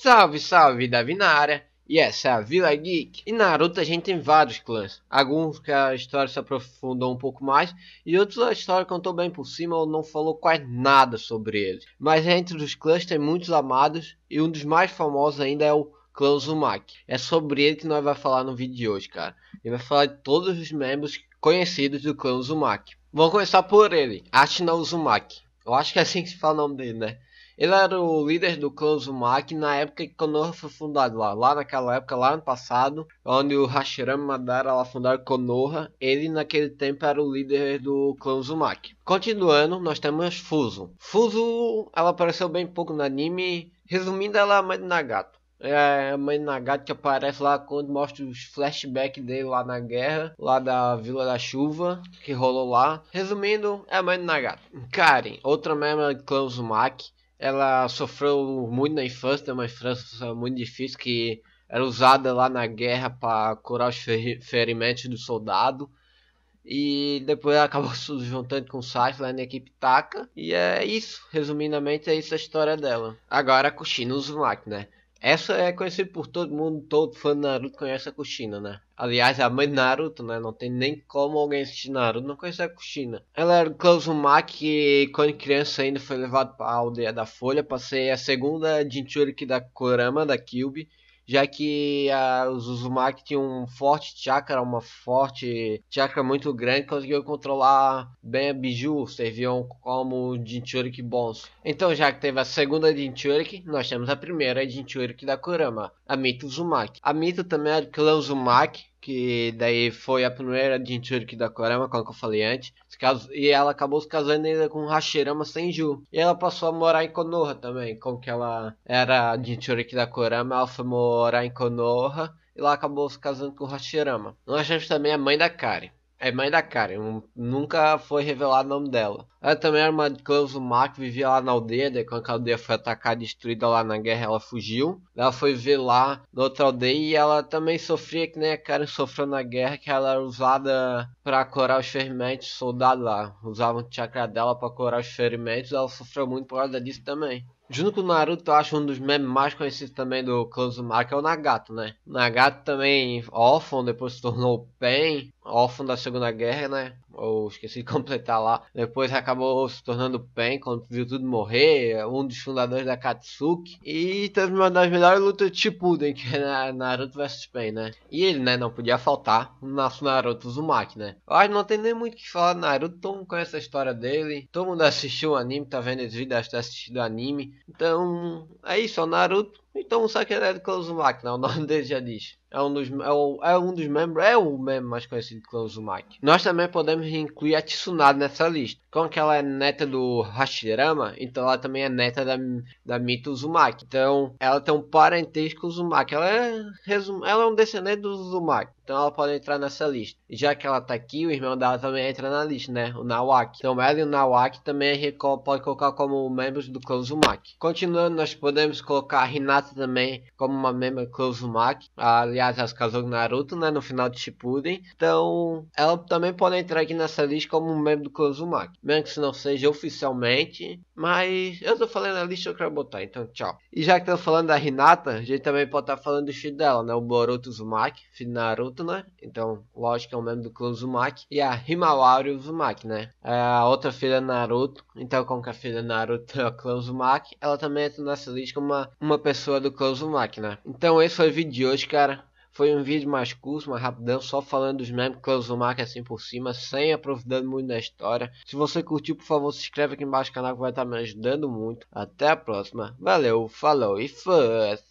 Salve, salve, Davi na área. E essa é a Vila Geek. E Naruto a gente tem vários clãs. Alguns que a história se aprofundou um pouco mais. E outros a história contou bem por cima ou não falou quase nada sobre eles. Mas entre os clãs tem muitos amados. E um dos mais famosos ainda é o clã Uzumaki. É sobre ele que nós vamos falar no vídeo de hoje, cara. Ele vai falar de todos os membros conhecidos do clã Uzumaki. Vamos começar por ele, Ashina Uzumaki. Eu acho que é assim que se fala o nome dele, né? Ele era o líder do clã Uzumaki na época que Konoha foi fundado lá. Lá naquela época, lá no passado, onde o Hashirama Madara lá fundaram Konoha, ele naquele tempo era o líder do clã Uzumaki. Continuando, nós temos Fuso. Fuso, ela apareceu bem pouco no anime. Resumindo, ela é a mãe do Nagato. É a mãe do Nagato que aparece lá quando mostra os flashbacks dele lá na guerra, lá da Vila da Chuva, que rolou lá. Resumindo, é a mãe do Nagato. Karen, outra membro do clã Uzumaki ela sofreu muito na infância, uma infância muito difícil que era usada lá na guerra para curar os ferimentos do soldado. E depois ela acabou se juntando com o Saifa lá na equipe Taka. E é isso, resumidamente, é isso a história dela. Agora a Kushina Uzumaki, né? Essa é conhecida por todo mundo, todo fã do Naruto conhece a Kushina, né? Aliás, a mãe de Naruto, né? Não tem nem como alguém assistir Naruto, não conhece a Kushina. Ela era Klausuma que, quando criança ainda, foi levado para a aldeia da Folha para ser a segunda Jinchuriki da Kurama, da Kyubi. Já que a, os Uzumaki tinham um forte chakra, uma forte chakra muito grande, conseguiu controlar bem a Biju, serviam como Jinchuriki bons. Então, já que teve a segunda Jinchuriki, nós temos a primeira Jinchuriki da Kurama, a Mito Uzumaki. A Mito também é clã Uzumaki, que daí foi a primeira Jinchuriki da Korama, como eu falei antes, e ela acabou se casando ainda com Hashirama Senju. E ela passou a morar em Konoha também, como que ela era Jinchuriki da Korama, ela foi morar em Konoha, e lá acabou se casando com o Hashirama. Nós achamos também a mãe da Kari. É mãe da Karen, nunca foi revelado o nome dela. Ela também era uma Cleusumac, vivia lá na aldeia, daí quando a aldeia foi atacada e destruída lá na guerra, ela fugiu. Ela foi ver lá na outra aldeia e ela também sofria que nem a Karen sofreu na guerra, que ela era usada para curar os ferimentos soldados lá. Usavam o chakra dela para curar os ferimentos, ela sofreu muito por causa disso também. Junto com o Naruto, eu acho um dos memes mais conhecidos também do Closumar, que é o Nagato, né? Nagato também órfão, depois se tornou Pen, órfão da Segunda Guerra, né? ou esqueci de completar lá. Depois acabou se tornando Pen, quando viu tudo morrer, um dos fundadores da Katsuki. E teve uma das melhores lutas de Shippuden, que é Naruto vs Pen, né? E ele, né, não podia faltar o nosso Naruto Uzumaki, né? Eu acho que não tem nem muito o que falar do Naruto, todo mundo conhece a história dele, todo mundo assistiu o anime, tá vendo esse vídeo, tá assistindo o anime. Então, é isso, é o Naruto. Então, que ele é Uzumaki, né? O nome dele já diz é um dos, é, é um dos membros, é o membro mais conhecido do clã Uzumaki. Nós também podemos incluir a Tsunade nessa lista. Como que ela é neta do Hashirama, então ela também é neta da, da Mito Uzumaki. Então, ela tem um parentesco Uzumaki. Ela é, ela é um descendente do Uzumaki. Então ela pode entrar nessa lista. Já que ela tá aqui, o irmão dela também entra na lista, né? O Nawaki. Então ela e o Nawaki também a é gente pode colocar como membros do clã Uzumaki. Continuando, nós podemos colocar a Hinata também como uma membro do clã Uzumaki. A Aliás, ela se casou com Naruto, né? No final de Shippuden. Então, ela também pode entrar aqui nessa lista como um membro do clã Uzumaki. Mesmo que isso não seja oficialmente. Mas eu tô falando a lista que eu quero botar, então tchau. E já que estamos falando da Hinata, a gente também pode estar tá falando do filho dela, né? O Boruto Uzumaki, filho de Naruto, né? Então, lógico que é um membro do clã Uzumaki. E a Himawari Uzumaki, né? É a outra filha de Naruto. Então, como que a filha de Naruto é o clã Uzumaki, ela também entra nessa lista como uma, uma pessoa do clã Uzumaki, né? Então, esse foi o vídeo de hoje, cara. Foi um vídeo mais curto, mais rapidão, só falando dos memes Klaus Schumacher assim por cima, sem aprofundando muito na história. Se você curtiu, por favor, se inscreve aqui embaixo no canal que vai estar me ajudando muito. Até a próxima, valeu, falou e fãs!